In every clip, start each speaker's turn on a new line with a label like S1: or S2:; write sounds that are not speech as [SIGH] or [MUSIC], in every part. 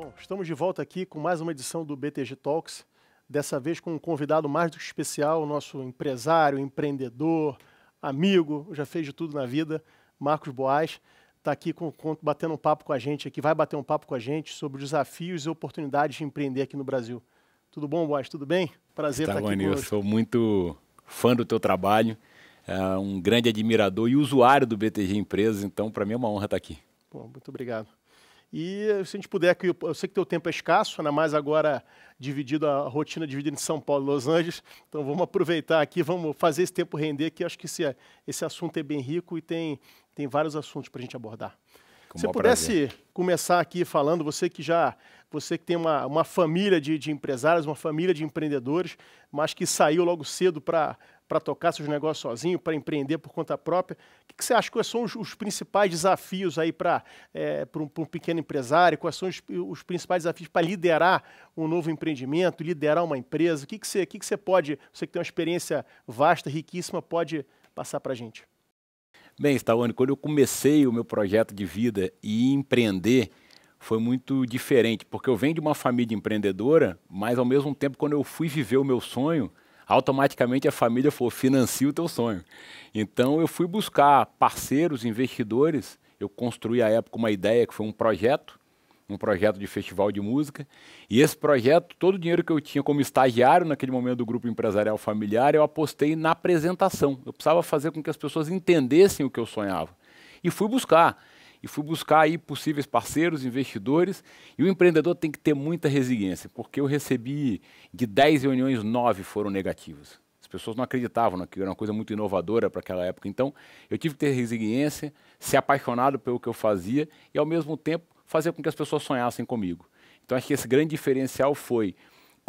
S1: Bom, estamos de volta aqui com mais uma edição do BTG Talks, dessa vez com um convidado mais do que especial, nosso empresário, empreendedor, amigo, já fez de tudo na vida, Marcos Boas, está aqui com, batendo um papo com a gente aqui, vai bater um papo com a gente sobre desafios e oportunidades de empreender aqui no Brasil. Tudo bom, Boas? Tudo bem? Prazer tá estar aqui conosco. Eu
S2: sou muito fã do teu trabalho, é um grande admirador e usuário do BTG Empresas, então para mim é uma honra estar tá aqui.
S1: Bom, muito obrigado. E se a gente puder, eu sei que teu tempo é escasso, ainda né, mais agora dividido a rotina dividida em São Paulo e Los Angeles. Então vamos aproveitar aqui, vamos fazer esse tempo render, que acho que esse, esse assunto é bem rico e tem, tem vários assuntos para a gente abordar. Com Se pudesse prazer. começar aqui falando, você que já, você que tem uma, uma família de, de empresários, uma família de empreendedores, mas que saiu logo cedo para para tocar seus negócios sozinho, para empreender por conta própria. O que, você acha? Quais são os, os principais desafios aí para é, um, um pequeno empresário? Quais são os, os principais desafios para liderar um novo empreendimento, liderar uma empresa? O que, que, você, que, que você pode, você que tem uma experiência vasta, riquíssima, pode passar para a gente?
S2: Bem, Stawane, quando eu comecei o meu projeto de vida e empreender, foi muito diferente, porque eu venho de uma família empreendedora, mas ao mesmo tempo, quando eu fui viver o meu sonho, automaticamente a família falou: financia o teu sonho. Então eu fui buscar parceiros, investidores. Eu construí à época uma ideia que foi um projeto, um projeto de festival de música. E esse projeto, todo o dinheiro que eu tinha como estagiário naquele momento do grupo empresarial familiar, eu apostei na apresentação. Eu precisava fazer com que as pessoas entendessem o que eu sonhava. E fui buscar e fui buscar aí possíveis parceiros, investidores. E o empreendedor tem que ter muita resiliência, porque eu recebi de 10 reuniões, 9 foram negativas. As pessoas não acreditavam que era uma coisa muito inovadora para aquela época. Então, eu tive que ter resiliência, ser apaixonado pelo que eu fazia e, ao mesmo tempo, fazer com que as pessoas sonhassem comigo. Então, acho que esse grande diferencial foi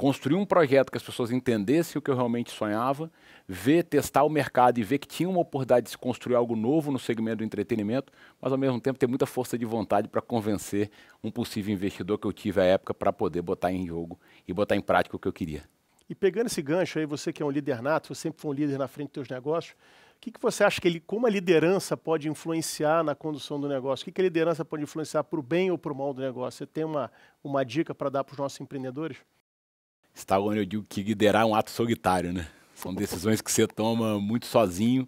S2: construir um projeto que as pessoas entendessem o que eu realmente sonhava, ver, testar o mercado e ver que tinha uma oportunidade de se construir algo novo no segmento do entretenimento, mas ao mesmo tempo ter muita força de vontade para convencer um possível investidor que eu tive à época para poder botar em jogo e botar em prática o que eu queria.
S1: E pegando esse gancho aí, você que é um líder nato, você sempre foi um líder na frente dos seus negócios, o que, que você acha que ele, como a liderança pode influenciar na condução do negócio? O que, que a liderança pode influenciar para o bem ou para o mal do negócio? Você tem uma, uma dica para dar para os nossos empreendedores?
S2: está onde eu digo que liderar é um ato solitário, né? São decisões que você toma muito sozinho,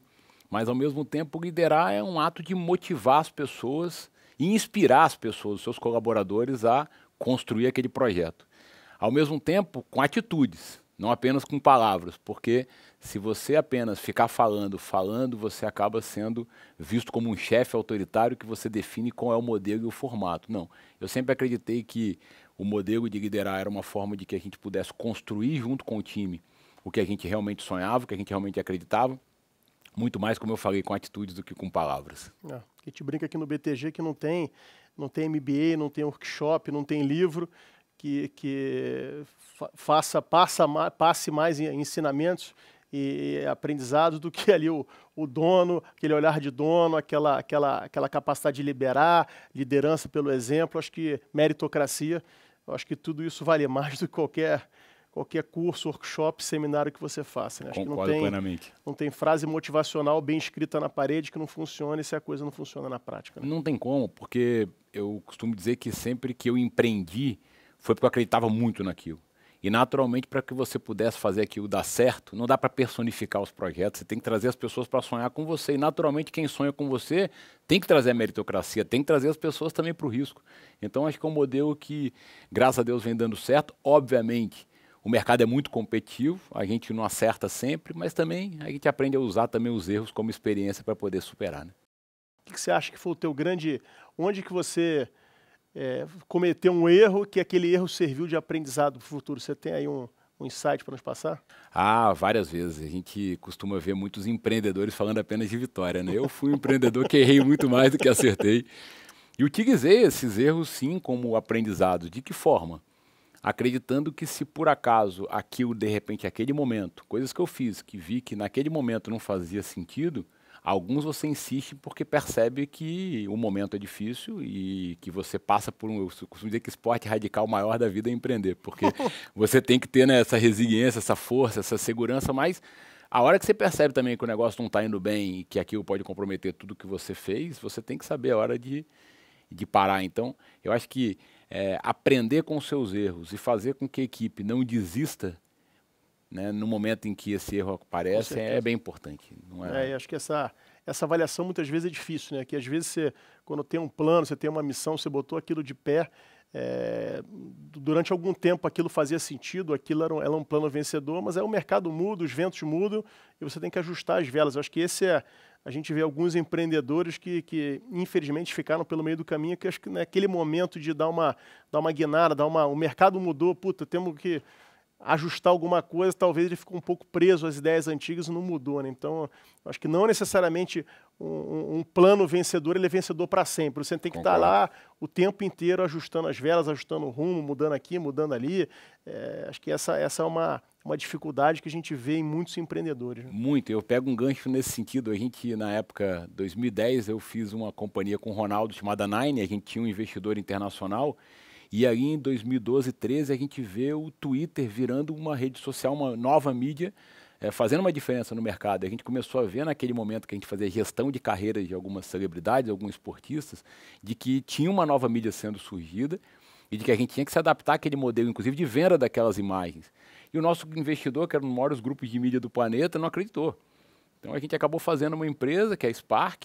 S2: mas ao mesmo tempo liderar é um ato de motivar as pessoas e inspirar as pessoas, os seus colaboradores a construir aquele projeto. Ao mesmo tempo, com atitudes, não apenas com palavras, porque se você apenas ficar falando, falando, você acaba sendo visto como um chefe autoritário que você define qual é o modelo e o formato. Não, eu sempre acreditei que o modelo de liderar era uma forma de que a gente pudesse construir junto com o time o que a gente realmente sonhava, o que a gente realmente acreditava. Muito mais, como eu falei, com atitudes do que com palavras.
S1: É, gente brinca aqui no BTG que não tem, não tem MBA, não tem workshop, não tem livro que, que faça, passa, passe mais ensinamentos e aprendizados do que ali o, o dono, aquele olhar de dono, aquela, aquela, aquela capacidade de liberar, liderança pelo exemplo. Acho que meritocracia eu acho que tudo isso vale mais do que qualquer qualquer curso, workshop, seminário que você faça. Né? Acho que não tem, plenamente. Não tem frase motivacional bem escrita na parede que não funcione se a coisa não funciona na prática.
S2: Né? Não tem como, porque eu costumo dizer que sempre que eu empreendi foi porque eu acreditava muito naquilo. E naturalmente, para que você pudesse fazer aquilo dar certo, não dá para personificar os projetos, você tem que trazer as pessoas para sonhar com você. E naturalmente, quem sonha com você tem que trazer a meritocracia, tem que trazer as pessoas também para o risco. Então, acho que é um modelo que, graças a Deus, vem dando certo. Obviamente, o mercado é muito competitivo, a gente não acerta sempre, mas também a gente aprende a usar também os erros como experiência para poder superar. Né?
S1: O que você acha que foi o teu grande... Onde que você é, cometer um erro que aquele erro serviu de aprendizado para o futuro? Você tem aí um, um insight para nos passar?
S2: Ah, várias vezes. A gente costuma ver muitos empreendedores falando apenas de vitória. Né? Eu fui um empreendedor que errei muito mais do que acertei. E utilizei esses erros, sim, como aprendizado. De que forma? Acreditando que se por acaso aquilo, de repente, aquele momento, coisas que eu fiz, que vi que naquele momento não fazia sentido, Alguns você insiste porque percebe que o momento é difícil e que você passa por um. Eu costumo dizer que esporte radical maior da vida é empreender, porque [LAUGHS] você tem que ter né, essa resiliência, essa força, essa segurança, mas a hora que você percebe também que o negócio não está indo bem e que aquilo pode comprometer tudo que você fez, você tem que saber a hora de, de parar. Então, eu acho que é, aprender com os seus erros e fazer com que a equipe não desista né, no momento em que esse erro aparece, é bem importante. Não é...
S1: é, acho que essa, essa avaliação muitas vezes é difícil, né? Que às vezes você, quando tem um plano, você tem uma missão, você botou aquilo de pé, é, durante algum tempo aquilo fazia sentido, aquilo era um, era um, plano vencedor, mas é o mercado muda, os ventos mudam e você tem que ajustar as velas. Eu acho que esse é. A gente vê alguns empreendedores que, que infelizmente ficaram pelo meio do caminho, que acho que naquele né, momento de dar uma, dar uma guinada, dar uma, o mercado mudou, puta, temos que ajustar alguma coisa, talvez ele ficou um pouco preso às ideias antigas e não mudou. Né? Então, acho que não necessariamente um, um plano vencedor, ele é vencedor para sempre. Você tem que estar tá lá o tempo inteiro ajustando as velas, ajustando o rumo, mudando aqui, mudando ali. É, acho que essa, essa é uma, uma dificuldade que a gente vê em muitos empreendedores. Né?
S2: Muito, eu pego um gancho nesse sentido. A gente, na época 2010, eu fiz uma companhia com o Ronaldo chamada Nine, a gente tinha um investidor internacional e aí em 2012, 13, a gente vê o Twitter virando uma rede social, uma nova mídia, é, fazendo uma diferença no mercado. A gente começou a ver naquele momento que a gente fazia gestão de carreiras de algumas celebridades, alguns esportistas, de que tinha uma nova mídia sendo surgida e de que a gente tinha que se adaptar àquele modelo, inclusive de venda daquelas imagens. E o nosso investidor, que era um dos maiores grupos de mídia do planeta, não acreditou. Então a gente acabou fazendo uma empresa, que é a Spark,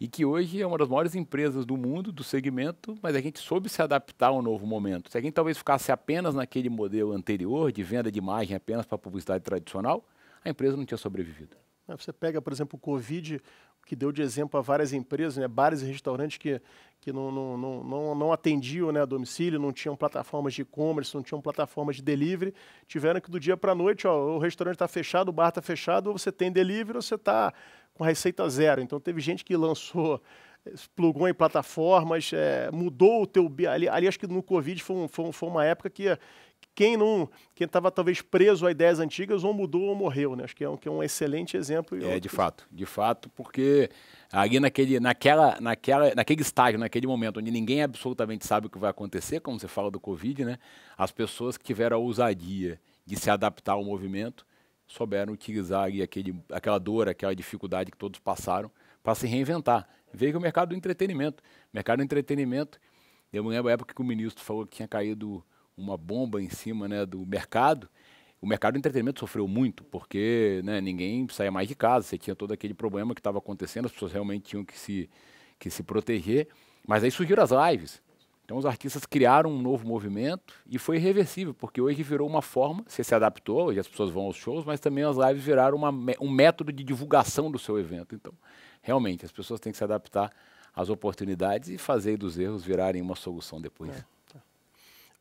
S2: e que hoje é uma das maiores empresas do mundo, do segmento, mas a gente soube se adaptar ao novo momento. Se a gente talvez ficasse apenas naquele modelo anterior, de venda de imagem apenas para publicidade tradicional, a empresa não tinha sobrevivido.
S1: É, você pega, por exemplo, o Covid, que deu de exemplo a várias empresas, né, bares e restaurantes que, que não, não, não, não, não atendiam né, a domicílio, não tinham plataformas de e-commerce, não tinham plataformas de delivery, tiveram que do dia para a noite, ó, o restaurante está fechado, o bar está fechado, ou você tem delivery ou você está com receita zero. Então teve gente que lançou, eh, plugou em plataformas, é, mudou o teu... Ali, ali, acho que no Covid foi, um, foi, um, foi uma época que quem não quem estava talvez preso a ideias antigas ou mudou ou morreu né acho que é um, que é um excelente exemplo
S2: é de fato de fato porque ali naquele naquela naquela naquele estágio naquele momento onde ninguém absolutamente sabe o que vai acontecer como você fala do covid né as pessoas que tiveram a ousadia de se adaptar ao movimento souberam utilizar aquele, aquela dor, aquela dificuldade que todos passaram para se reinventar. Veio o mercado do entretenimento. Mercado do entretenimento, eu me lembro da época que o ministro falou que tinha caído uma bomba em cima né, do mercado. O mercado do entretenimento sofreu muito, porque né, ninguém saía mais de casa, você tinha todo aquele problema que estava acontecendo, as pessoas realmente tinham que se, que se proteger. Mas aí surgiram as lives. Então os artistas criaram um novo movimento e foi irreversível, porque hoje virou uma forma, você se adaptou, hoje as pessoas vão aos shows, mas também as lives viraram uma, um método de divulgação do seu evento. Então, realmente, as pessoas têm que se adaptar às oportunidades e fazer dos erros virarem uma solução depois. É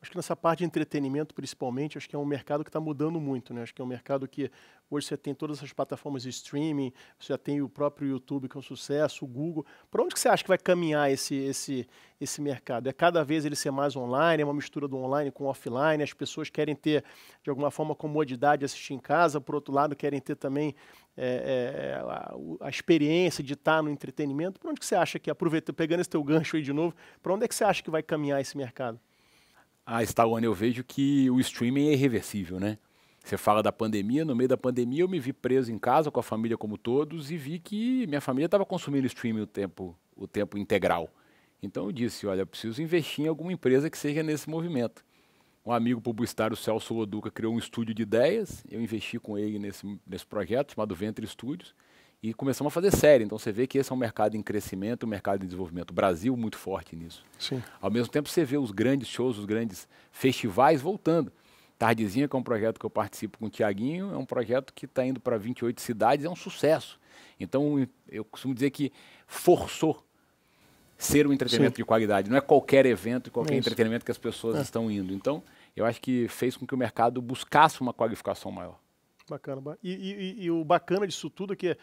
S1: acho que nessa parte de entretenimento, principalmente, acho que é um mercado que está mudando muito, né? Acho que é um mercado que hoje você tem todas as plataformas de streaming, você já tem o próprio YouTube que é um sucesso, o Google. Para onde que você acha que vai caminhar esse, esse, esse mercado? É cada vez ele ser mais online, é uma mistura do online com offline, as pessoas querem ter, de alguma forma, comodidade de assistir em casa, por outro lado, querem ter também é, é, a, a, experiência de estar tá no entretenimento. Para onde que você acha que, aproveita pegando esse teu gancho aí de novo, para onde é que você acha que vai caminhar esse mercado?
S2: a ah, Star One, eu vejo que o streaming é irreversível, né? Você fala da pandemia, no meio da pandemia eu me vi preso em casa com a família como todos e vi que minha família estava consumindo streaming o tempo, o tempo integral. Então eu disse, olha, eu preciso investir em alguma empresa que seja nesse movimento. Um amigo publicitário, o Celso Loduca, criou um estúdio de ideias, eu investi com ele nesse, nesse projeto chamado Ventre Studios, e começamos a fazer série. Então você vê que esse é um mercado em crescimento, um mercado em desenvolvimento. O Brasil muito forte nisso. Sim. Ao mesmo tempo você vê os grandes shows, os grandes festivais voltando. Tardezinha, que é um projeto que eu participo com o Tiaguinho, é um projeto que está indo para 28 cidades, é um sucesso. Então eu costumo dizer que forçou ser um entretenimento Sim. de qualidade. Não é qualquer evento, qualquer Isso. entretenimento que as pessoas é. estão indo. Então eu acho que fez com que o mercado buscasse uma qualificação maior.
S1: Bacana. E, e, e, o bacana disso tudo é que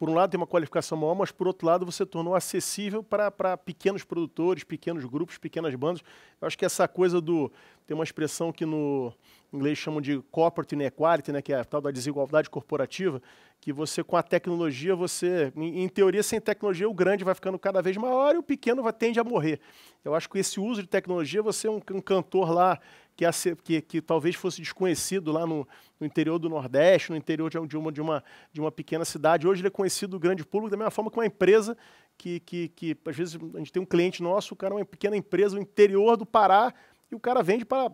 S1: por um lado, tem uma qualificação maior, mas por outro lado, você tornou acessível para pequenos produtores, pequenos grupos, pequenas bandas. Eu acho que essa coisa do. Tem uma expressão que no inglês chamam de corporate inequality, né, que é a tal da desigualdade corporativa, que você, com a tecnologia, você. Em, em teoria, sem tecnologia, o grande vai ficando cada vez maior e o pequeno vai, tende a morrer. Eu acho que esse uso de tecnologia, você é um, um cantor lá que, que, que talvez fosse desconhecido lá no, no, interior do Nordeste, no interior de uma, de, uma, de uma pequena cidade. Hoje ele é conhecido do grande público da mesma forma que uma empresa que, que, que às vezes a gente tem um cliente nosso, o cara é uma pequena empresa no interior do Pará e o cara vende para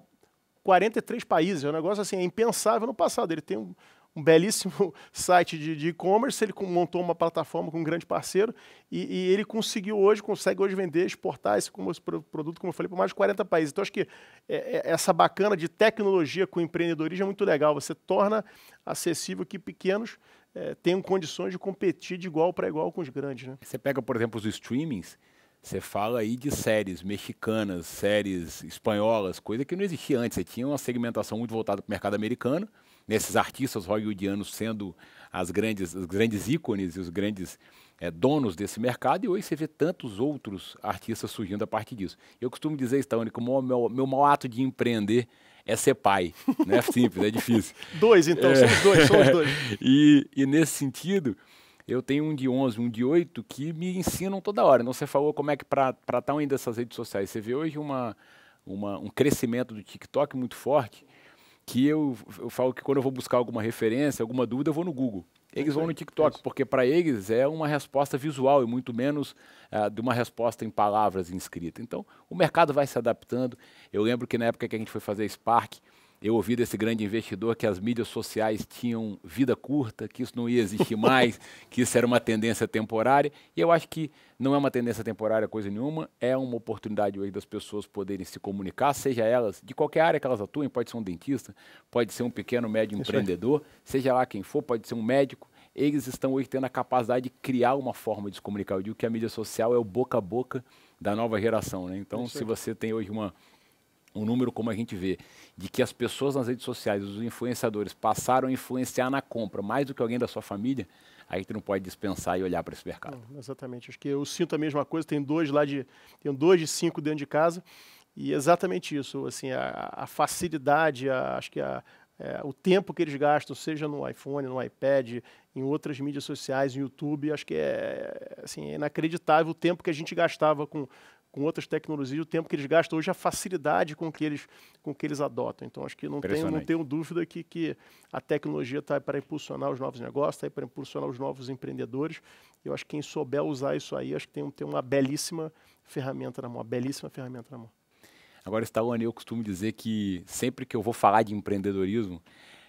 S1: 43 países. É um negócio assim, é impensável no passado. Ele tem um, um belíssimo [LAUGHS] site de e-commerce, ele montou uma plataforma com um grande parceiro e, e, ele conseguiu hoje, consegue hoje vender, exportar esse produto, como eu falei, para mais de 40 países. Então, acho que é, é, essa bacana de tecnologia com empreendedorismo é muito legal. Você torna acessível que pequenos é, tenham condições de competir de igual para igual com os grandes. Né? Você pega,
S2: por exemplo, os streamings, você fala aí de séries mexicanas, séries espanholas, coisa que não existia antes. Você tinha uma segmentação muito voltada para o mercado americano, nesses artistas hollywoodianos sendo as grandes, os grandes ícones e os grandes é, donos desse mercado, e hoje você vê tantos outros artistas surgindo a partir disso. Eu costumo dizer, Stanley, que o meu, meu, meu mau ato de empreender é ser pai. Não é simples, é difícil. [LAUGHS] dois, então, é... os dois, dois. [LAUGHS] e, e nesse sentido, eu tenho um de 11, um de 8 que me ensinam toda hora. não você falou como é que para estar tá ainda essas redes sociais. Você vê hoje uma, uma, um crescimento do TikTok muito forte que eu, eu falo que quando eu vou buscar alguma referência, alguma dúvida, eu vou no Google. Eles vão no TikTok, porque para eles é uma resposta visual e muito menos uh, de uma resposta em palavras inscrita. Então, o mercado vai se adaptando. Eu lembro que na época que a gente foi fazer Spark, eu ouvi desse grande investidor que as mídias sociais tinham vida curta, que isso não ia existir mais, [LAUGHS] que isso era uma tendência temporária. E eu acho que não é uma tendência temporária coisa nenhuma, é uma oportunidade hoje das pessoas poderem se comunicar, seja elas de qualquer área que elas atuem, pode ser um dentista, pode ser um pequeno médio isso empreendedor, seja lá quem for, pode ser um médico. Eles estão hoje tendo a capacidade de criar uma forma de se comunicar. Eu digo que a mídia social é o boca a boca da nova geração. Né? Então, se você tem hoje uma um número como a gente vê, de que as pessoas nas redes sociais, os influenciadores, passaram a influenciar na compra mais do que alguém da sua família, aí tu não pode dispensar e olhar para esse mercado.
S1: Não, exatamente. Acho que eu sinto a mesma coisa, tem dois lá de. tem dois de cinco dentro de casa. E exatamente isso, assim, a, a facilidade, a, acho que a, é, o tempo que eles gastam, seja no iPhone, no iPad, em outras mídias sociais, no YouTube, acho que é, assim, é inacreditável o tempo que a gente gastava com, com outras tecnologias, o tempo que eles gastam hoje, a facilidade com que eles, com que eles adotam. Então, acho que não tenho, não tenho dúvida que, que a tecnologia está para impulsionar os novos negócios, está para impulsionar os novos empreendedores. Eu acho que quem souber usar isso aí, acho que tem, tem uma belíssima ferramenta na mão, uma belíssima ferramenta na mão.
S2: Agora, Stallone, eu costumo dizer que sempre que eu vou falar de empreendedorismo,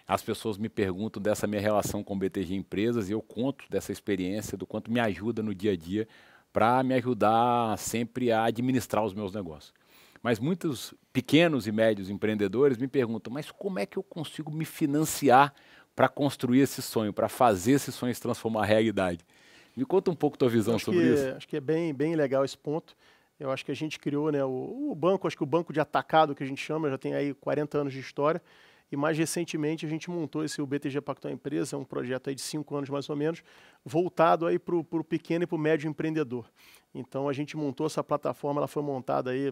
S2: as pessoas me perguntam dessa minha relação com BTG Empresas e eu conto dessa experiência, do quanto me ajuda no dia a dia para me ajudar sempre a administrar os meus negócios. Mas muitos pequenos e médios empreendedores me perguntam: mas como é que eu consigo me financiar para construir esse sonho, para fazer esse sonho se transformar realidade? Me conta um pouco tua visão acho sobre que, isso.
S1: Acho que é bem, bem legal esse ponto. Eu acho que a gente criou né, o, o banco, acho que o banco de atacado que a gente chama, já tem aí 40 anos de história. E mais recentemente a gente montou esse o BTG Pactual Empresa, um projeto aí de cinco anos mais ou menos, voltado aí para o pequeno e para o médio empreendedor. Então a gente montou essa plataforma, ela foi montada aí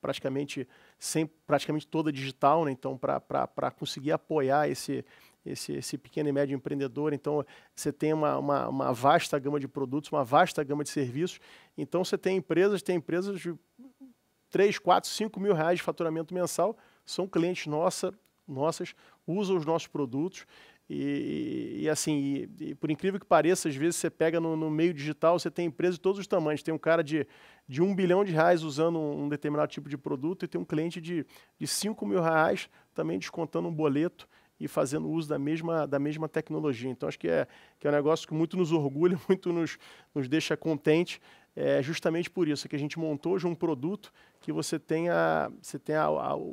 S1: praticamente sem, praticamente toda digital, né? então para conseguir apoiar esse esse, esse, pequeno e médio empreendedor. Então, você tem uma, uma, uma, vasta gama de produtos, uma vasta gama de serviços. Então, você tem empresas, tem empresas de 3, 4, 5 mil reais de faturamento mensal, são clientes nossa nossas usam os nossos produtos e, e, assim, e, e por incrível que pareça, às vezes você pega no, no, meio digital, você tem empresa de todos os tamanhos. Tem um cara de, de um bilhão de reais usando um, determinado tipo de produto e tem um cliente de, de cinco mil reais também descontando um boleto e fazendo uso da mesma, da mesma tecnologia. Então, acho que é, que é um negócio que muito nos orgulha, [LAUGHS] muito nos, nos deixa contente é justamente por isso que a gente montou hoje um produto que você tenha, você tenha,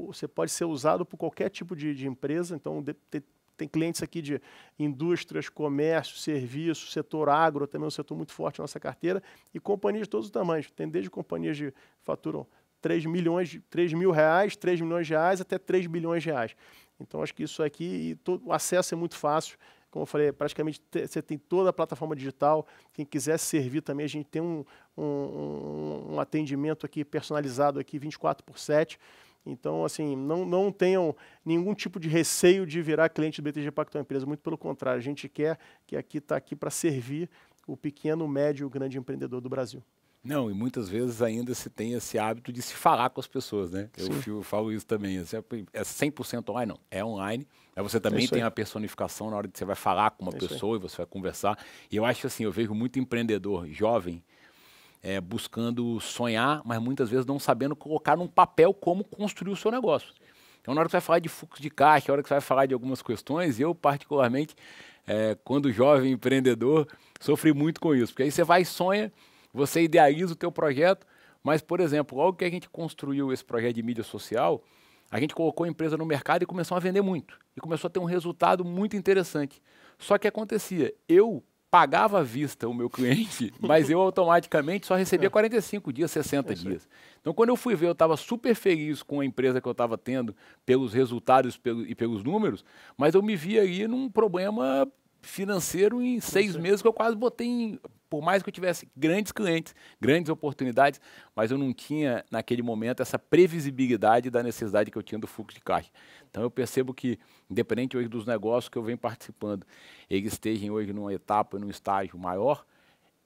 S1: você pode ser usado por qualquer tipo de, de empresa. Então de, de, tem clientes aqui de indústrias, comércio, serviço, setor agro, também é um setor muito forte na nossa carteira, e companhias de todos os tamanhos. Tem desde companhias que faturam 3 milhões, 3 mil reais, 3 milhões de reais até 3 bilhões de reais. Então acho que isso aqui, todo, o acesso é muito fácil. Como eu falei, é praticamente você tem toda a plataforma digital. Quem quiser servir também, a gente tem um, um, um atendimento aqui personalizado aqui 24 por 7. Então, assim, não, não tenham nenhum tipo de receio de virar cliente do BTG Pactual é Empresa. Muito pelo contrário, a gente quer que aqui está aqui para servir o pequeno, médio e grande empreendedor do Brasil.
S2: Não, e muitas vezes ainda se tem esse hábito de se falar com as pessoas, né? Eu, eu falo isso também. Assim, é 100% online? Não, é online. Aí você também tem a personificação na hora que você vai falar com uma pessoa e você vai conversar. E eu acho assim, eu vejo muito empreendedor jovem é, buscando sonhar, mas muitas vezes não sabendo colocar num papel como construir o seu negócio. Então, na hora que você vai falar de fluxo de caixa, na hora que você vai falar de algumas questões, eu particularmente, é, quando jovem empreendedor, sofri muito com isso. Porque aí você vai e sonha... Você idealiza o teu projeto, mas, por exemplo, logo que a gente construiu esse projeto de mídia social, a gente colocou a empresa no mercado e começou a vender muito. E começou a ter um resultado muito interessante. Só que acontecia, eu pagava à vista o meu cliente, [LAUGHS] mas eu automaticamente só recebia 45 é. dias, 60 é dias. Então, quando eu fui ver, eu estava super feliz com a empresa que eu estava tendo, pelos resultados pelo, e pelos números, mas eu me via aí num problema financeiro em seis meses que eu quase botei em, por mais que eu tivesse grandes clientes, grandes oportunidades, mas eu não tinha naquele momento essa previsibilidade da necessidade que eu tinha do fluxo de caixa. Então eu percebo que, independente hoje dos negócios que eu venho participando, eles estejam hoje numa etapa, num estágio maior,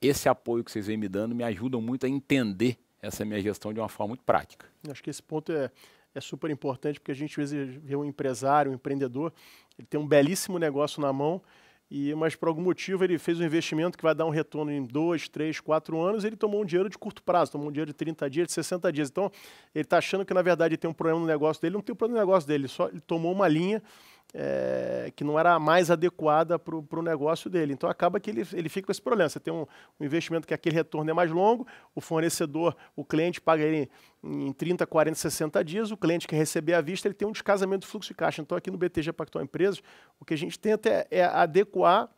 S2: esse apoio que vocês vêm me dando me ajuda muito a entender essa minha gestão de uma forma muito prática.
S1: Acho que esse ponto é, é super importante, porque a gente às vezes vê um empresário, um empreendedor, ele tem um belíssimo negócio na mão, e, mas por algum motivo ele fez um investimento que vai dar um retorno em dois, três, quatro anos. ele tomou um dinheiro de curto prazo, tomou um dinheiro de 30 dias, de 60 dias. Então ele está achando que na verdade tem um problema no negócio dele, não tem um problema no negócio dele, só ele tomou uma linha é, que não era mais adequada para o negócio dele. Então acaba que ele, ele fica com esse problema. Você tem um, um investimento que aquele retorno é mais longo, o fornecedor, o cliente paga ele em, em 30, 40, 60 dias, o cliente que receber à vista ele tem um descasamento do fluxo de caixa. Então aqui no BTG Pactual Empresas, o que a gente tenta é, é adequar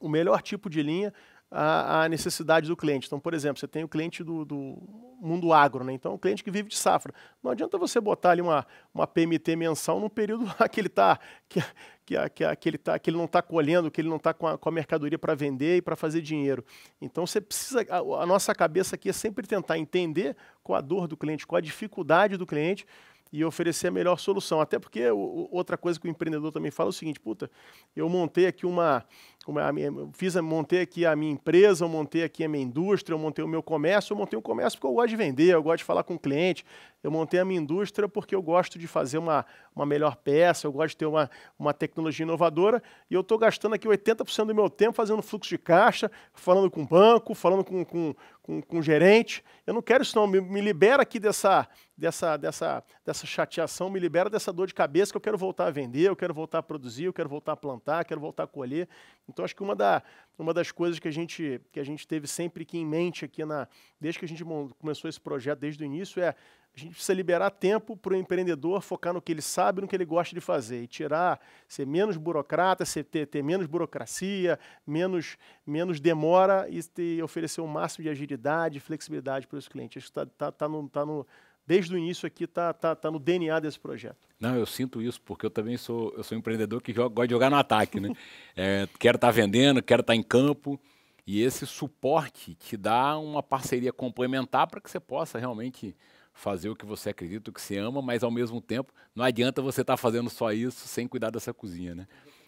S1: o melhor tipo de linha à, à necessidade do cliente. Então, por exemplo, você tem o cliente do, do mundo agro, né? então o é cliente que vive de safra. Não adianta você botar ali uma, uma PMT mensal num período [LAUGHS] lá que ele está que, que, que, que, ele tá, que ele não está colhendo, que ele não está com, a, com a mercadoria para vender e para fazer dinheiro. Então você precisa. A, a nossa cabeça aqui é sempre tentar entender qual a dor do cliente, qual a dificuldade do cliente e oferecer a melhor solução. Até porque o, outra coisa que o empreendedor também fala é o seguinte: puta, eu montei aqui uma, é eu fiz, montei aqui a minha empresa, eu montei aqui a minha indústria, eu montei o meu comércio, eu montei um comércio porque eu gosto de vender, eu gosto de falar com o cliente, eu montei a minha indústria porque eu gosto de fazer uma, uma melhor peça, eu gosto de ter uma, uma tecnologia inovadora e eu estou gastando aqui 80% do meu tempo fazendo fluxo de caixa, falando com o banco, falando com, com, com, com o gerente. Eu não quero isso não, me, me libera aqui dessa, dessa, dessa, dessa chateação, me libera dessa dor de cabeça que eu quero voltar a vender, eu quero voltar a produzir, eu quero voltar a plantar, eu quero voltar a colher. Então, acho que uma, da, uma das coisas que a, gente, que a gente teve sempre aqui em mente, aqui na, desde que a gente começou esse projeto, desde o início, é a gente precisa liberar tempo para o empreendedor focar no que ele sabe, no que ele gosta de fazer e tirar, ser menos burocrata, ser, ter, ter menos burocracia, menos, menos demora e, ter, oferecer o máximo de agilidade, flexibilidade para os clientes. Isso está tá, tá no, tá no desde o início aqui está tá, tá no DNA desse projeto.
S2: Não, eu sinto isso, porque eu também sou, eu sou um empreendedor que joga, gosta de jogar no ataque. Né? [LAUGHS] é, quero estar tá vendendo, quero estar tá em campo. E esse suporte te dá uma parceria complementar para que você possa realmente fazer o que você acredita, o que você ama, mas ao mesmo tempo não adianta você estar tá fazendo só isso sem cuidar dessa cozinha, né?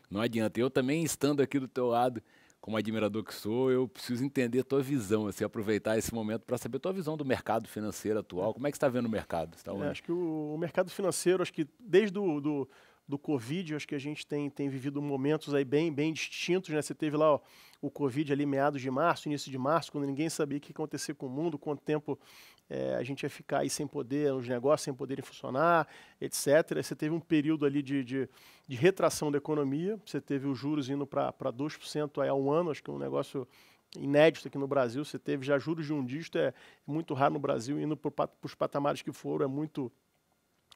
S2: Não adianta. Eu também estando aqui do teu lado, como admirador que sou, eu preciso entender a tua visão, assim, aproveitar esse momento para saber a tua visão do mercado financeiro atual. Como é que está vendo o mercado? Tá é, acho
S1: que o, o, mercado financeiro, acho que desde o do, do Covid, acho que a gente tem, tem vivido momentos aí bem, bem distintos. Né? Você teve lá ó, o Covid ali meados de março, início de março, quando ninguém sabia o que ia acontecer com o mundo, quanto tempo é, a gente ia ficar aí sem poder, os negócios sem poderem funcionar, etc. Você teve um período ali de, de, de retração da economia, você teve os juros indo para 2% aí há um ano, acho que é um negócio inédito aqui no Brasil. Você teve já juros de um dígito, é, é muito raro no Brasil, indo para os patamares que foram, é muito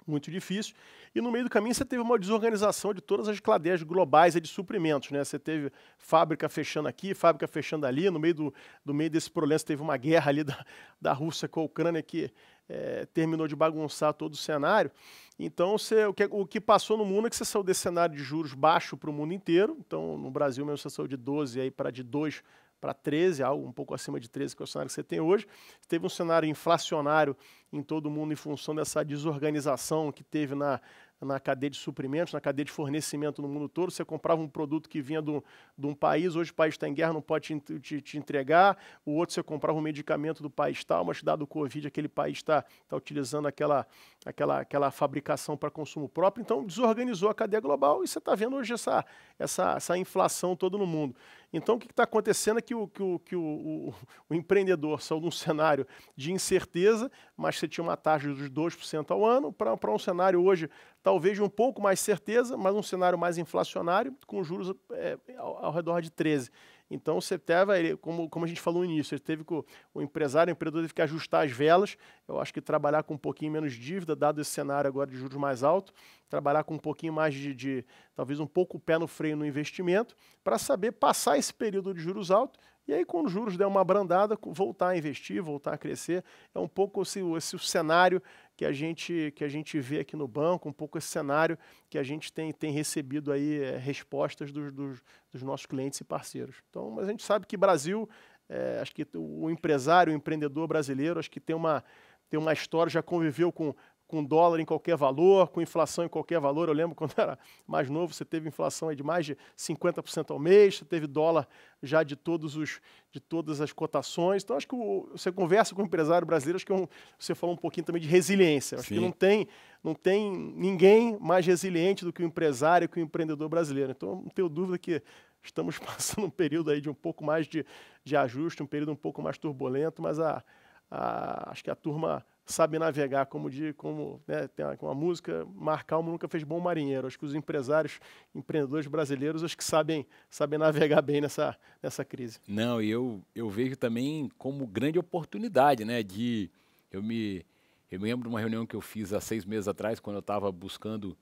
S1: muito difícil. E no meio do caminho você teve uma desorganização de todas as cadeias globais de suprimentos. Né? Você teve fábrica fechando aqui, fábrica fechando ali. No meio, do, do meio desse problema, você teve uma guerra ali [LAUGHS] da, da Rússia com a Ucrânia que é, terminou de bagunçar todo o cenário. Então, você, o, que, o que passou no mundo é que você saiu desse cenário de juros baixo para o mundo inteiro. Então, no Brasil mesmo, você saiu de 12 para de 2 para 13, algo um pouco acima de 13, que é o cenário que você tem hoje. Teve um cenário inflacionário em todo o mundo em função dessa desorganização que teve na, na cadeia de suprimentos, na cadeia de fornecimento no mundo todo. Você comprava um produto que vinha do, de um país, hoje o país está em guerra, não pode te, te, te, entregar. O outro, você comprava um medicamento do país tal, mas dado o Covid, aquele país está tá utilizando aquela, aquela, aquela fabricação para consumo próprio. Então, desorganizou a cadeia global e você está vendo hoje essa, essa, essa inflação toda no mundo. Então, o que está acontecendo é que, o, que, o, que o, o, empreendedor saiu de um cenário de incerteza, mas você tinha uma taxa dos 2% ao ano, para um cenário hoje talvez de um pouco mais certeza, mas um cenário mais inflacionário, com juros é, ao, ao redor de 13%. Então o Ceteva, ele, como, como a gente falou no início, ele teve que, o empresário, o empreendedor teve que ajustar as velas. Eu acho que trabalhar com um pouquinho menos dívida, dado esse cenário agora de juros mais alto, trabalhar com um pouquinho mais de, de talvez um pouco o pé no freio no investimento, para saber passar esse período de juros altos e aí, quando os juros der uma abrandada, voltar a investir, voltar a crescer, é um pouco esse, esse cenário que a, gente, que a gente vê aqui no banco, um pouco esse cenário que a gente tem, tem recebido aí é, respostas dos, dos, dos, nossos clientes e parceiros. Então, mas a gente sabe que Brasil, é, acho que o empresário, o empreendedor brasileiro, acho que tem uma, tem uma história, já conviveu com com dólar em qualquer valor, com inflação em qualquer valor. Eu lembro [LAUGHS] quando era mais novo, você teve inflação de mais de 50% ao mês, você teve dólar já de, todos os, de todas as cotações. Então, acho que o, você conversa com o empresário brasileiro, acho que é um, você falou um pouquinho também de resiliência. Acho Sim. que não tem, não tem ninguém mais resiliente do que o empresário, que o empreendedor brasileiro. Então, não tenho dúvida que estamos [LAUGHS] passando um período aí de um pouco mais de, de ajuste, um período um pouco mais turbulento, mas a, a acho que a turma sabe navegar, como, de, como né, tem uma, uma música, Mar Calmo nunca fez bom marinheiro. Acho que os empresários, empreendedores brasileiros, acho que sabem, sabem [LAUGHS] navegar bem nessa, nessa crise.
S2: Não, e eu, eu vejo também como grande oportunidade, né? De, eu, me, eu me lembro de uma reunião que eu fiz há seis meses atrás, quando eu estava buscando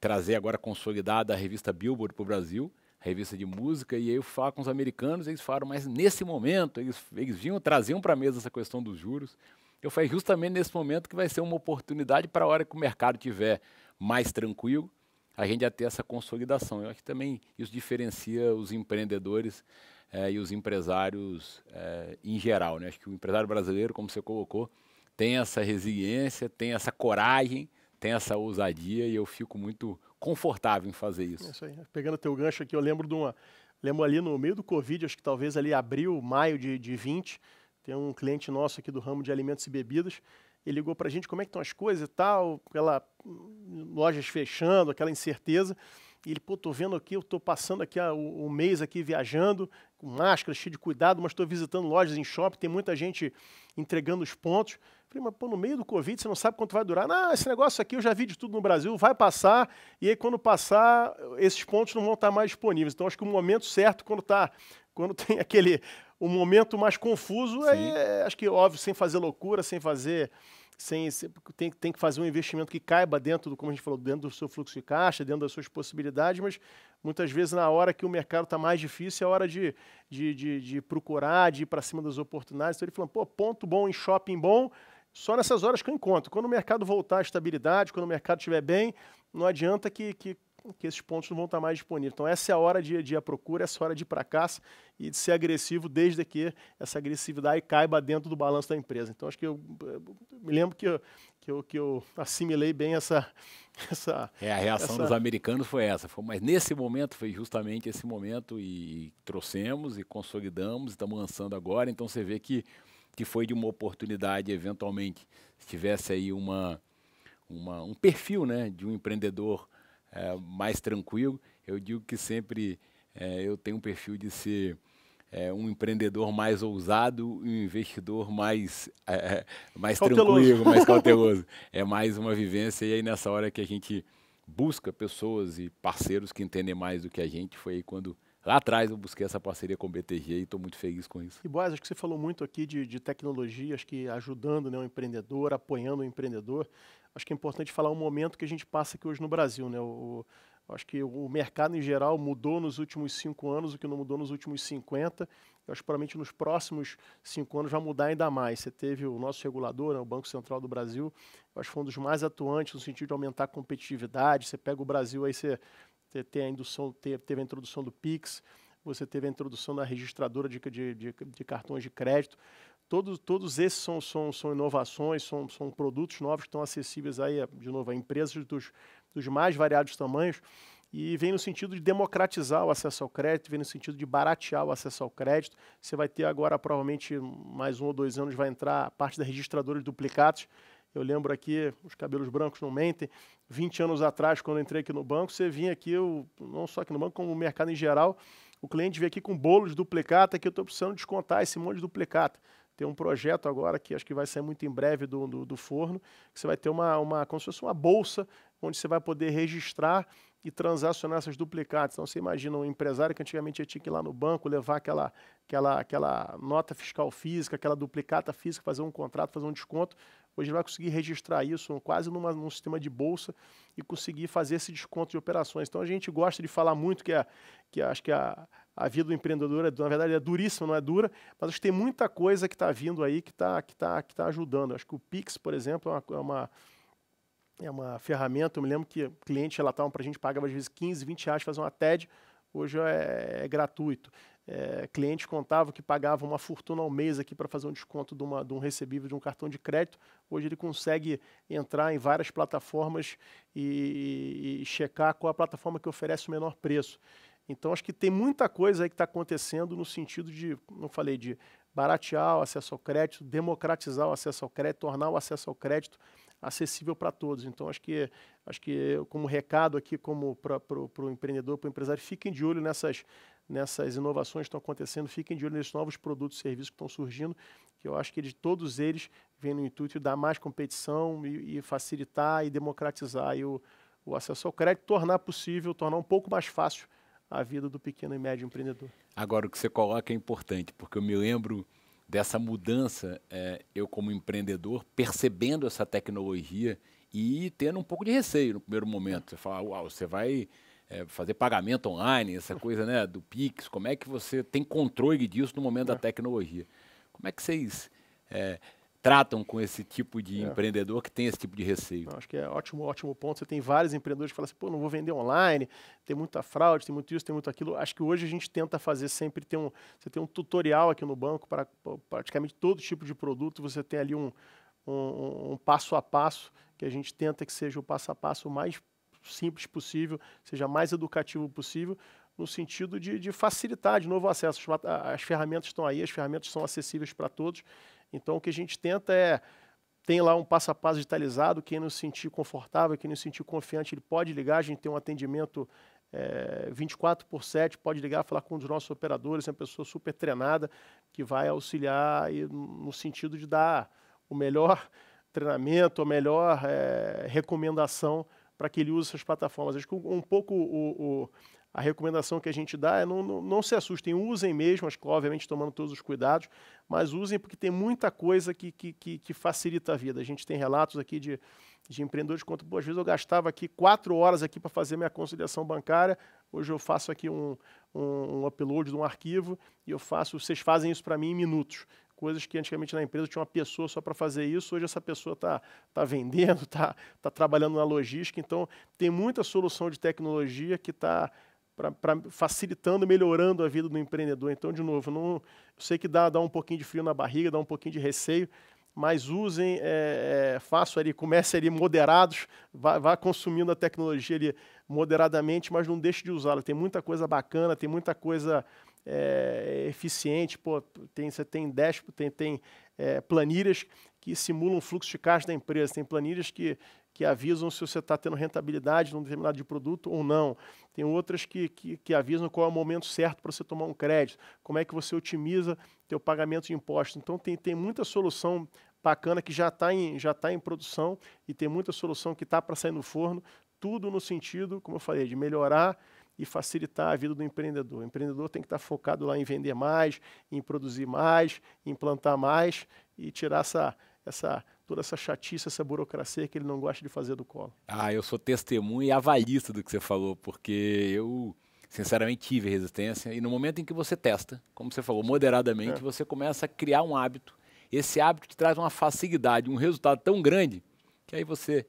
S2: trazer agora consolidada a revista Billboard para o Brasil, a revista de música, e aí eu falo com os americanos, eles falam, mas nesse momento, eles, eles vinham, traziam para a mesa essa questão dos juros, eu falei justamente nesse momento que vai ser uma oportunidade para a hora que o mercado tiver mais tranquilo, a gente já ter essa consolidação. Eu acho que também isso diferencia os empreendedores é, e os empresários é, em geral. Né? Acho que o empresário brasileiro, como você colocou, tem essa resiliência, tem essa coragem, tem essa ousadia e eu fico muito confortável em fazer isso. É isso
S1: aí. Pegando teu gancho aqui, eu lembro de uma. Lembro ali no meio do Covid, acho que talvez ali abril, maio de, de 20, tem um cliente nosso aqui do ramo de alimentos e bebidas. Ele ligou para a gente como é que estão as coisas e tal, aquela hum, lojas fechando, aquela incerteza. E ele, pô, tô vendo aqui, eu tô passando aqui o, mês aqui viajando, com máscara, cheio de cuidado, mas estou visitando lojas em shopping, tem muita gente entregando os pontos. Falei, mas pô, no meio do Covid, você não sabe quanto vai durar. Não, esse negócio aqui eu já vi de tudo no Brasil, vai passar, e aí quando passar, esses pontos não vão estar mais disponíveis. Então acho que o momento certo, quando tá, quando [LAUGHS] tem aquele o momento mais confuso, é, acho que óbvio, sem fazer loucura, sem fazer. Sem, tem, tem que fazer um investimento que caiba dentro do, como a gente falou, dentro do seu fluxo de caixa, dentro das suas possibilidades, mas muitas vezes na hora que o mercado está mais difícil, é hora de, de, de, de procurar, de ir para cima das oportunidades. Então ele falou, pô, ponto bom em shopping bom, só nessas horas que eu encontro. Quando o mercado voltar à estabilidade, quando o mercado estiver bem, não adianta que, que que esses pontos não vão estar mais disponíveis. Então, essa é a hora de, de a procura, essa é a hora de ir para caça e de ser agressivo, desde que essa agressividade caiba dentro do balanço da empresa. Então, acho que eu, eu me lembro que eu, que eu, que eu assimilei bem essa, [LAUGHS] essa. É, a reação essa... dos
S2: americanos foi essa. Foi, mas nesse momento, foi justamente esse momento e trouxemos e consolidamos, estamos lançando agora. Então, você vê que, que foi de uma oportunidade, eventualmente, se tivesse aí uma, uma, um perfil né, de um empreendedor é, mais tranquilo. Eu digo que sempre é, eu tenho um perfil de ser é, um empreendedor mais ousado e um investidor mais, mais tranquilo, mais [LAUGHS] cauteloso. É mais uma vivência e aí nessa hora que a gente busca pessoas e parceiros que entendem mais do que a gente. Foi aí quando lá atrás eu busquei essa parceria com o BTG e estou muito feliz com isso.
S1: E Boaz, acho que você falou muito aqui de, de tecnologia, acho que ajudando né, o empreendedor, apoiando o empreendedor acho que é importante falar o um momento que a gente passa aqui hoje no Brasil. Né? O, o, acho que o mercado em geral mudou nos últimos cinco anos, o que não mudou nos últimos 50. Eu acho que provavelmente nos próximos cinco anos vai mudar ainda mais. Você teve o nosso regulador, né, o Banco Central do Brasil, eu acho que foi um dos mais atuantes no sentido de aumentar a competitividade. Você pega o Brasil, aí você tem a indução, teve a introdução do PIX, você teve a introdução da registradora de, de, de, de cartões de crédito. Todos, todos esses são, são, são inovações, são, são produtos novos que estão acessíveis aí, é, de novo, a empresas dos, dos mais variados tamanhos e vem no sentido de democratizar o acesso ao crédito, vem no sentido de baratear o acesso ao crédito. Você vai ter agora, provavelmente, mais um ou dois anos, vai entrar a parte das registradoras duplicados. Eu lembro aqui, os cabelos brancos não mentem, 20 anos atrás, quando entrei aqui no banco, você vinha aqui, eu, não só aqui no banco, como no mercado em geral, o cliente veio aqui com bolos de duplicata, que eu estou precisando descontar esse monte de duplicata. Tem um projeto agora que acho que vai sair muito em breve do, do, do forno, que você vai ter uma, uma, como se fosse uma bolsa onde você vai poder registrar e transacionar essas duplicadas. Então, você imagina um empresário que antigamente tinha que ir lá no banco, levar aquela, aquela, aquela nota fiscal física, aquela duplicata física, fazer um contrato, fazer um desconto. Hoje ele vai conseguir registrar isso quase numa, num sistema de bolsa e conseguir fazer esse desconto de operações. Então, a gente gosta de falar muito que, é, que é, acho que é a, a vida do empreendedor, é na verdade, é duríssima, não é dura, mas acho que tem muita coisa que está vindo aí que está que tá, que tá ajudando. Acho que o Pix, por exemplo, é uma, é uma, é uma ferramenta. Eu me lembro que clientes relatavam para a gente, pagava às vezes 15, 20 reais fazer uma TED, hoje é, é gratuito. É, clientes contavam que pagava uma fortuna ao mês aqui para fazer um desconto de, uma, de, um recebível de um cartão de crédito. Hoje ele consegue entrar em várias plataformas e, e checar qual é a plataforma que oferece o menor preço. Então, acho que tem muita coisa aí que está acontecendo no sentido de, não falei, de baratear o acesso ao crédito, democratizar o acesso ao crédito, tornar o acesso ao crédito acessível para todos. Então, acho que, acho que como recado aqui, como para o empreendedor, para o empresário, fiquem de olho nessas, nessas inovações que estão acontecendo, fiquem de olho nesses novos produtos e serviços que estão surgindo, que eu acho que todos eles vêm no intuito de dar mais competição e, e facilitar e democratizar e o, o acesso ao crédito, tornar possível, tornar um pouco mais fácil a vida do pequeno e médio empreendedor.
S2: Agora, o que você coloca é importante, porque eu me lembro dessa mudança, é, eu como empreendedor, percebendo essa tecnologia e tendo um pouco de receio no primeiro momento. Você fala, uau, você vai é, fazer pagamento online, essa [LAUGHS] coisa né, do Pix, como é que você tem controle disso no momento é. da tecnologia? Como é que vocês eh, tratam com esse tipo de é. empreendedor que tem esse tipo de receio? Não, acho
S1: que é ótimo, ótimo ponto. Você tem vários empreendedores que falam assim, pô, não vou vender online, tem muita fraude, tem muito isso, tem muito aquilo. Acho que hoje a gente tenta fazer sempre, ter um, você tem um tutorial aqui no banco para praticamente todo tipo de produto, você tem ali um, um, um passo a passo, que a gente tenta que seja o passo a passo mais simples possível, seja mais educativo possível, no sentido de, de facilitar de novo o acesso. As ferramentas estão aí, as ferramentas são acessíveis para todos então, o que a gente tenta é tem lá um passo a passo digitalizado. Quem não se sentir confortável, quem não se sentir confiante, ele pode ligar. A gente tem um atendimento é, eh, 24 por 7, pode ligar, falar com um dos nossos operadores, é uma pessoa super treinada que vai auxiliar aí, no sentido de dar o melhor [LAUGHS] treinamento, a melhor é, recomendação para que ele use essas plataformas. Acho que um pouco o, o, a recomendação que a gente dá é não, não, não se assustem, usem mesmo, acho que obviamente tomando todos os cuidados, mas usem porque tem muita coisa que, que, que, que facilita a vida. A gente tem relatos aqui de, de empreendedores quanto boas às vezes eu gastava aqui quatro horas aqui para fazer minha conciliação bancária, hoje eu faço aqui um, um, um upload de um arquivo e eu faço, vocês fazem isso para mim em minutos coisas que antigamente na empresa tinha uma pessoa só para fazer isso, hoje essa pessoa está tá vendendo, está [LAUGHS] tá trabalhando na logística, então tem muita solução de tecnologia que está pra, pra, facilitando, melhorando a vida do empreendedor. Então, de novo, não, eu sei que dá, dá um pouquinho de frio na barriga, dá um pouquinho de receio, mas usem, é, é, façam ali, comecem ali moderados, vá, vá, consumindo a tecnologia ali moderadamente, mas não deixe de usá-la. Tem muita coisa bacana, tem muita coisa é, eficiente, pô, tem, você tem déspot, tem, tem é, planilhas que simulam o fluxo de caixa da empresa, tem planilhas que que avisam se você está tendo rentabilidade num determinado de produto ou não. Tem outras que, que, que avisam qual é o momento certo para você tomar um crédito, como é que você otimiza teu pagamento de impostos. Então tem, tem muita solução bacana que já está em, já tá em produção e tem muita solução que está para sair no forno, tudo no sentido, como eu falei, de melhorar e facilitar a vida do empreendedor. O empreendedor tem que estar tá focado lá em vender mais, em produzir mais, em plantar mais e tirar essa, essa toda essa chatice, essa burocracia que ele não gosta de fazer do colo.
S2: Ah, eu sou testemunha e avalista do que você falou, porque eu sinceramente tive resistência e no momento em que você testa, como você falou, moderadamente, é. você começa a criar um hábito. Esse hábito te traz uma facilidade, um resultado tão grande que aí você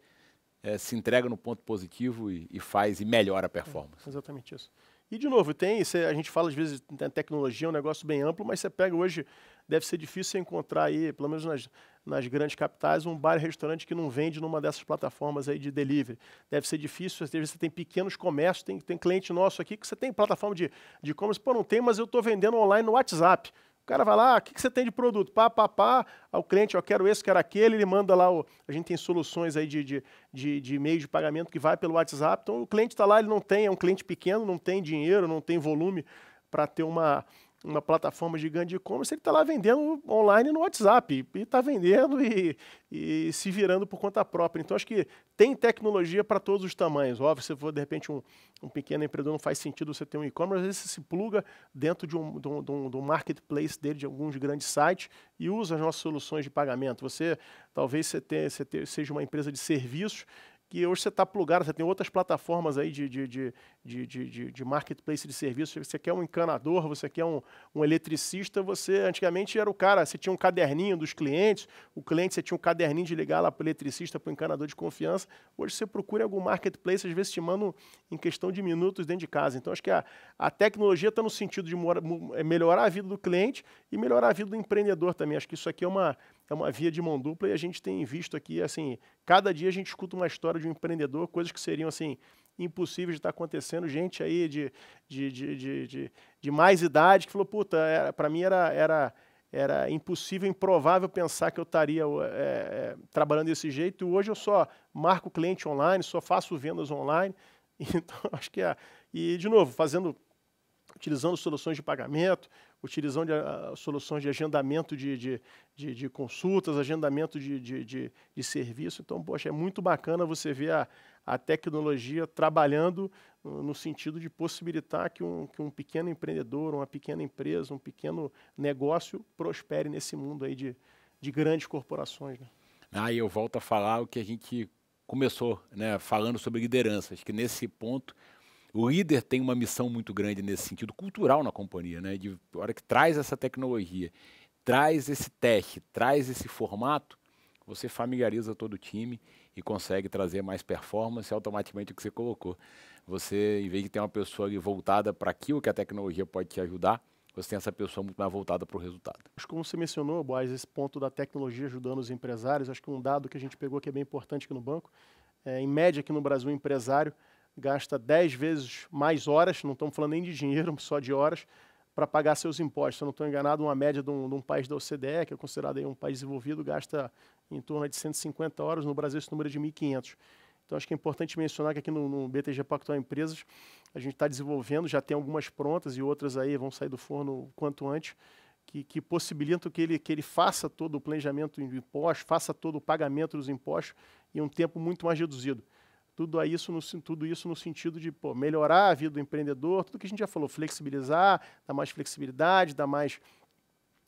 S2: é, se entrega no ponto positivo e, e faz e melhora a performance.
S1: É, exatamente isso. E de novo, tem, a gente fala às vezes, né, tecnologia é um negócio bem amplo, mas você pega hoje deve ser difícil encontrar aí, pelo menos nas, nas grandes capitais, um bar e restaurante que não vende numa dessas plataformas aí de delivery. Deve ser difícil, às vezes você tem pequenos comércios, tem, tem cliente nosso aqui que você tem plataforma de e-commerce, pô, não tem, mas eu estou vendendo online no WhatsApp. O cara vai lá, ah, o que, que você tem de produto? Pá, pá, pá. Ao cliente, eu quero esse, quero aquele. Ele manda lá, o, a gente tem soluções aí de, de, de, de meio de pagamento que vai pelo WhatsApp. Então, o cliente está lá, ele não tem, é um cliente pequeno, não tem dinheiro, não tem volume para ter uma, uma plataforma gigante de e-commerce, ele está lá vendendo online no WhatsApp, e está vendendo e, e, se virando por conta própria. Então, acho que tem tecnologia para todos os tamanhos. Óbvio, se for, de repente, um, um pequeno empreendedor, não faz sentido você ter um e-commerce, às vezes você se pluga dentro de um, de, um, de um marketplace dele, de alguns grandes sites, e usa as nossas soluções de pagamento. Você, talvez, você, tenha, você tenha, seja uma empresa de serviços, que hoje você está plugado, você tem outras plataformas aí de, de, de, de, de, de, marketplace de serviços, você quer um encanador, você quer um, um eletricista, você antigamente era o cara, você tinha um caderninho dos clientes, o cliente você tinha um caderninho de ligar lá para o eletricista, para o encanador de confiança, hoje você procura algum marketplace, às vezes te manda em questão de minutos dentro de casa. Então acho que a, a tecnologia está no sentido de é melhorar a vida do cliente e melhorar a vida do empreendedor também. Acho que isso aqui é uma é uma via de mão dupla e a gente tem visto aqui, assim, cada dia a gente escuta uma história de um empreendedor, coisas que seriam, assim, impossíveis de estar acontecendo, gente aí de, de, de, de, de mais idade que falou, puta, é, para mim era, era, era impossível, improvável pensar que eu estaria é, trabalhando desse jeito. Hoje eu só marco cliente online, só faço vendas online. [LAUGHS] Então, acho que é. E, de novo, fazendo, utilizando soluções de pagamento, utilizando de, a, soluções de agendamento de, de, de, de consultas, agendamento de, de, serviço. Então, poxa, é muito bacana você ver a, a tecnologia trabalhando no, sentido de possibilitar que um, que um pequeno empreendedor, uma pequena empresa, um pequeno negócio prospere nesse mundo aí de, de grandes corporações. Né?
S2: Aí ah, eu volto a falar o que a gente começou, né, falando sobre lideranças, Acho que nesse ponto o líder tem uma missão muito grande nesse sentido cultural na companhia, né? De hora que traz essa tecnologia, traz esse teste, traz esse formato, você familiariza todo o time e consegue trazer mais performance automaticamente o que você colocou. Você, em vez de ter uma pessoa voltada para aquilo que a tecnologia pode te ajudar, você tem essa pessoa muito mais voltada para o resultado.
S1: Acho que como você mencionou, Boaz, esse ponto da tecnologia ajudando os empresários, acho que um dado que a gente pegou que é bem importante aqui no banco, é, em média aqui no Brasil, empresário gasta 10 vezes mais horas, não estamos falando nem de dinheiro, [LAUGHS] só de horas, para pagar seus impostos. Se eu não estou enganado, uma média de um, de um, país da OCDE, que é considerado um país desenvolvido, gasta em torno de 150 horas, no Brasil esse número é de 1.500. Então, acho que é importante mencionar que aqui no, no BTG Pactual Empresas, a gente está desenvolvendo, já tem algumas prontas e outras aí vão sair do forno quanto antes, que, que possibilitam que ele, que ele faça todo o planejamento de impostos, faça todo o pagamento dos impostos em um tempo muito mais reduzido tudo isso, no, tudo isso no sentido de pô, melhorar a vida do empreendedor, tudo que a gente já falou, flexibilizar, dar mais flexibilidade, dar mais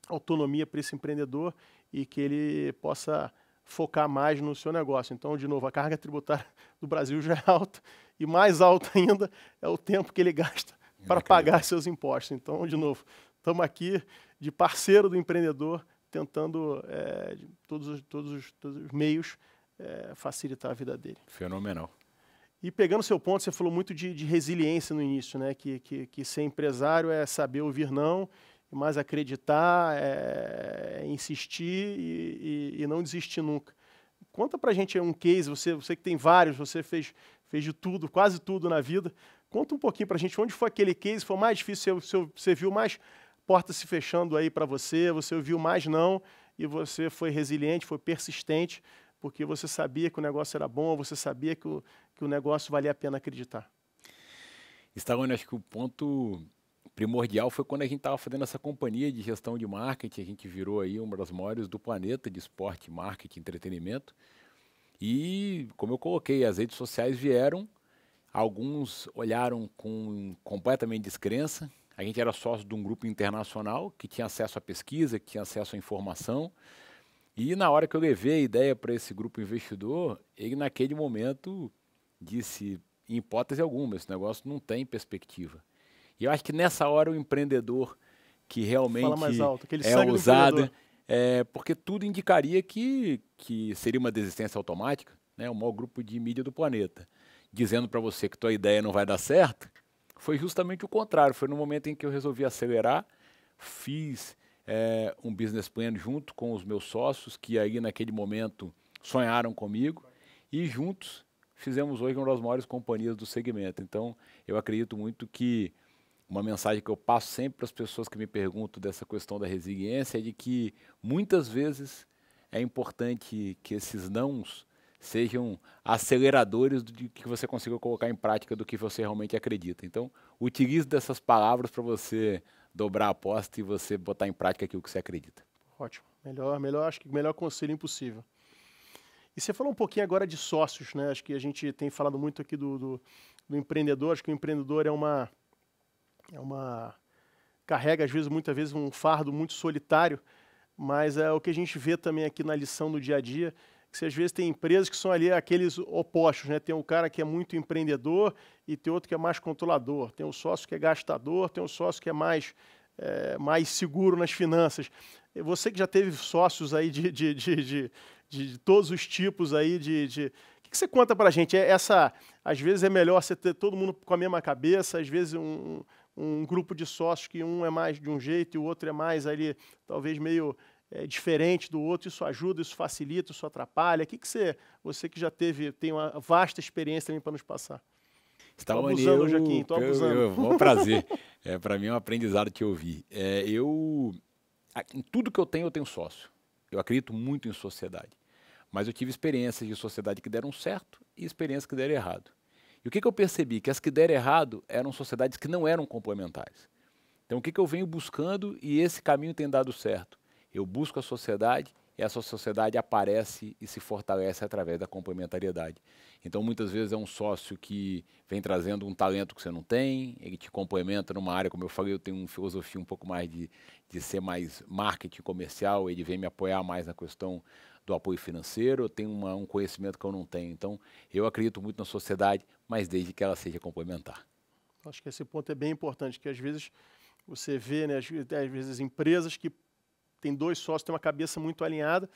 S1: autonomia para esse empreendedor e que ele possa focar mais no seu negócio. Então, de novo, a carga tributária [LAUGHS] do Brasil já é alta e mais alta ainda é o tempo que ele gasta para pagar seus impostos. Então, de novo, estamos aqui de parceiro do empreendedor tentando é, todos, todos, todos os meios é, facilitar a vida dele.
S2: Fenomenal.
S1: E pegando seu ponto, você falou muito de, de resiliência no início, né? Que, que, que, ser empresário é saber ouvir não, mas acreditar, é, é insistir e, e, e, não desistir nunca. Conta pra gente um case, você, você que tem vários, você fez, fez de tudo, quase tudo na vida. Conta um pouquinho pra gente onde foi aquele case, foi mais difícil, você, você viu mais portas se fechando aí para você, você ouviu mais não e você foi resiliente, foi persistente porque você sabia que o negócio era bom, você sabia que o, que o negócio valia a pena acreditar.
S2: Stagone, acho que o ponto primordial foi quando a gente estava fazendo essa companhia de gestão de marketing, a gente virou aí uma das maiores do planeta de esporte, marketing, entretenimento. E, como eu coloquei, as redes sociais vieram, alguns olharam com completamente descrença. A gente era sócio de um grupo internacional que tinha acesso à pesquisa, que tinha acesso à informação. E na hora que eu levei a ideia para esse grupo investidor, ele naquele momento disse, em hipótese alguma, esse negócio não tem perspectiva. E eu acho que nessa hora o empreendedor que realmente alto, é ousado, é, porque tudo indicaria que, que seria uma desistência automática, né, o maior grupo de mídia do planeta, dizendo para você que tua ideia não vai dar certo, foi justamente o contrário. Foi no momento em que eu resolvi acelerar, fiz é, um business plan junto com os meus sócios, que aí naquele momento sonharam comigo, e juntos fizemos hoje uma das maiores companhias do segmento. Então, eu acredito muito que uma mensagem que eu passo sempre para as pessoas que me perguntam dessa questão da resiliência é de que muitas vezes é importante que esses nãos sejam aceleradores do que você consiga colocar em prática do que você realmente acredita. Então, utilize dessas palavras para você dobrar a aposta e você botar em prática aquilo que você acredita.
S1: Ótimo. Melhor, melhor, acho que melhor conselho impossível. E você falou um pouquinho agora de sócios, né? Acho que a gente tem falado muito aqui do, do, do empreendedor. Acho que o empreendedor é uma, é uma carrega às vezes, muitas vezes um fardo muito solitário. Mas é o que a gente vê também aqui na lição do dia a dia você às vezes tem empresas que são ali aqueles opostos, né? Tem um cara que é muito empreendedor e tem outro que é mais controlador, tem um sócio que é gastador, tem um sócio que é mais, é, mais seguro nas finanças. Você que já teve sócios aí de, de, de, de, de todos os tipos aí de, de... O que você conta para a gente? É essa, às vezes é melhor você ter todo mundo com a mesma cabeça, às vezes um, um grupo de sócios que um é mais de um jeito e o outro é mais ali, talvez meio é, diferente do outro, isso ajuda, isso facilita, isso atrapalha? O que, que você, você que já teve, tem uma vasta experiência também para nos passar? Estou então, abusando, eu, estou [LAUGHS] abusando. É um prazer.
S2: é, para mim é um aprendizado te ouvir. É, eu, em tudo que eu tenho, eu tenho sócio. Eu acredito muito em sociedade. Mas eu tive experiências de sociedade que deram certo e experiências que deram errado. E o que, que eu percebi? Que as que deram errado eram sociedades que não eram complementares. Então, o que, que eu venho buscando e esse caminho tem dado certo? Eu busco a sociedade e essa sociedade aparece e se fortalece através da complementariedade. Então, muitas vezes é um sócio que vem trazendo um talento que você não tem, ele te complementa numa área, como eu falei, eu tenho uma filosofia um pouco mais de, de ser mais marketing comercial, ele vem me apoiar mais na questão do apoio financeiro, eu tenho uma, um conhecimento que eu não tenho. Então, eu acredito muito na sociedade, mas desde que ela seja complementar.
S1: Acho que esse ponto é bem importante, que às vezes você vê, né, às vezes empresas que tem dois sócios, tem uma cabeça muito alinhada,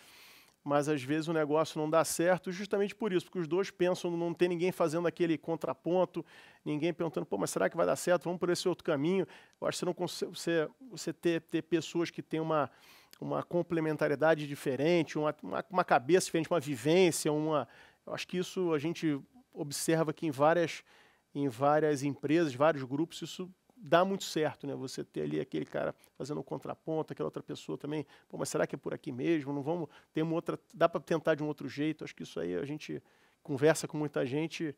S1: mas às vezes o negócio não dá certo justamente por isso, porque os dois pensam, não tem ninguém fazendo aquele contraponto, ninguém perguntando, pô, mas será que vai dar certo? Vamos por esse outro caminho. Eu acho que você não consegue, você, você ter, ter pessoas que têm uma, uma complementaridade diferente, uma, uma, uma cabeça diferente, uma vivência, uma... Eu acho que isso a gente observa que em várias, em várias empresas, vários grupos, isso dá muito certo, né? Você ter ali aquele cara fazendo um contraponto, aquela outra pessoa também. Pô, mas será que é por aqui mesmo? Não vamos ter uma outra. Dá para tentar de um outro jeito? Acho que isso aí a gente conversa com muita gente,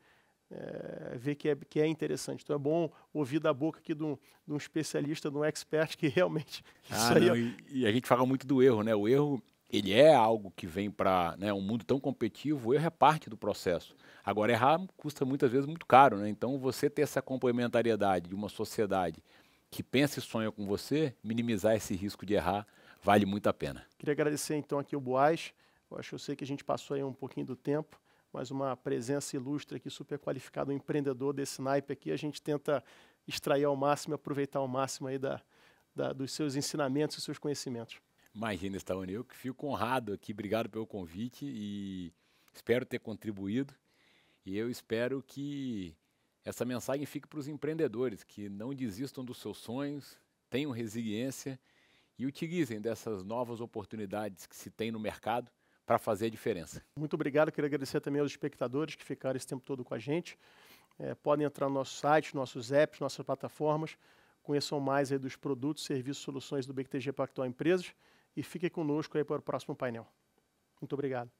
S1: é, vê que é, que é interessante. Então é bom ouvir da boca aqui de um, de um especialista, de um expert que realmente. [LAUGHS] Ah, não, é... e,
S2: e, a gente fala muito do erro, né? O erro ele é algo que vem para né, um mundo tão competitivo, o erro é parte do processo. Agora, errar custa muitas vezes muito caro, né? Então, você ter essa complementariedade de uma sociedade que pensa e sonha com você, minimizar esse risco de errar vale muito a pena.
S1: Queria agradecer então aqui o Boaz. Eu acho que eu sei que a gente passou aí um pouquinho do tempo, mas uma presença ilustre aqui, super qualificado, um empreendedor desse naipe aqui. A gente tenta extrair ao máximo, aproveitar ao máximo aí da, da dos seus ensinamentos e seus conhecimentos.
S2: Imagina, Estaone, eu que fico honrado aqui. Obrigado pelo convite e espero ter contribuído. E eu espero que essa mensagem fique para os empreendedores que não desistam dos seus sonhos, tenham resiliência e utilizem dessas novas oportunidades que se tem no mercado para fazer a diferença.
S1: Muito obrigado. Quero agradecer também aos espectadores que ficaram esse tempo todo com a gente. É, podem entrar no nosso site, nossos apps, nossas plataformas. Conheçam mais aí dos produtos, serviços, soluções do BTG Pactual Empresas e fique conosco aí para o próximo painel. Muito obrigado.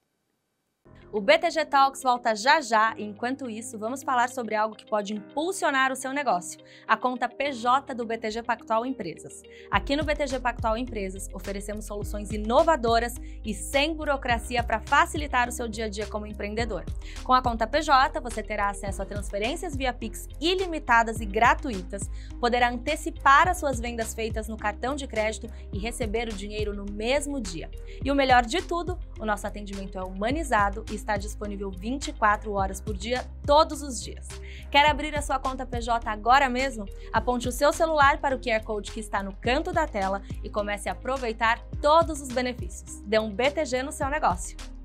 S1: O BTG Talks volta já já e enquanto isso vamos falar sobre algo que pode impulsionar o seu negócio, a conta PJ do BTG Pactual Empresas. Aqui no BTG
S2: Pactual Empresas oferecemos soluções inovadoras e sem burocracia para facilitar o seu
S1: dia a dia como empreendedor. Com a conta PJ você terá acesso a transferências via Pix ilimitadas e gratuitas, poderá antecipar as suas vendas feitas no cartão de crédito e receber o dinheiro no mesmo dia. E o melhor de tudo, o nosso atendimento é humanizado e está disponível 24 horas por dia, todos os dias. Quer abrir a sua conta PJ agora mesmo? Aponte o seu celular para o QR Code que está no canto da tela e comece a aproveitar todos os benefícios. Dê um BTG no seu negócio.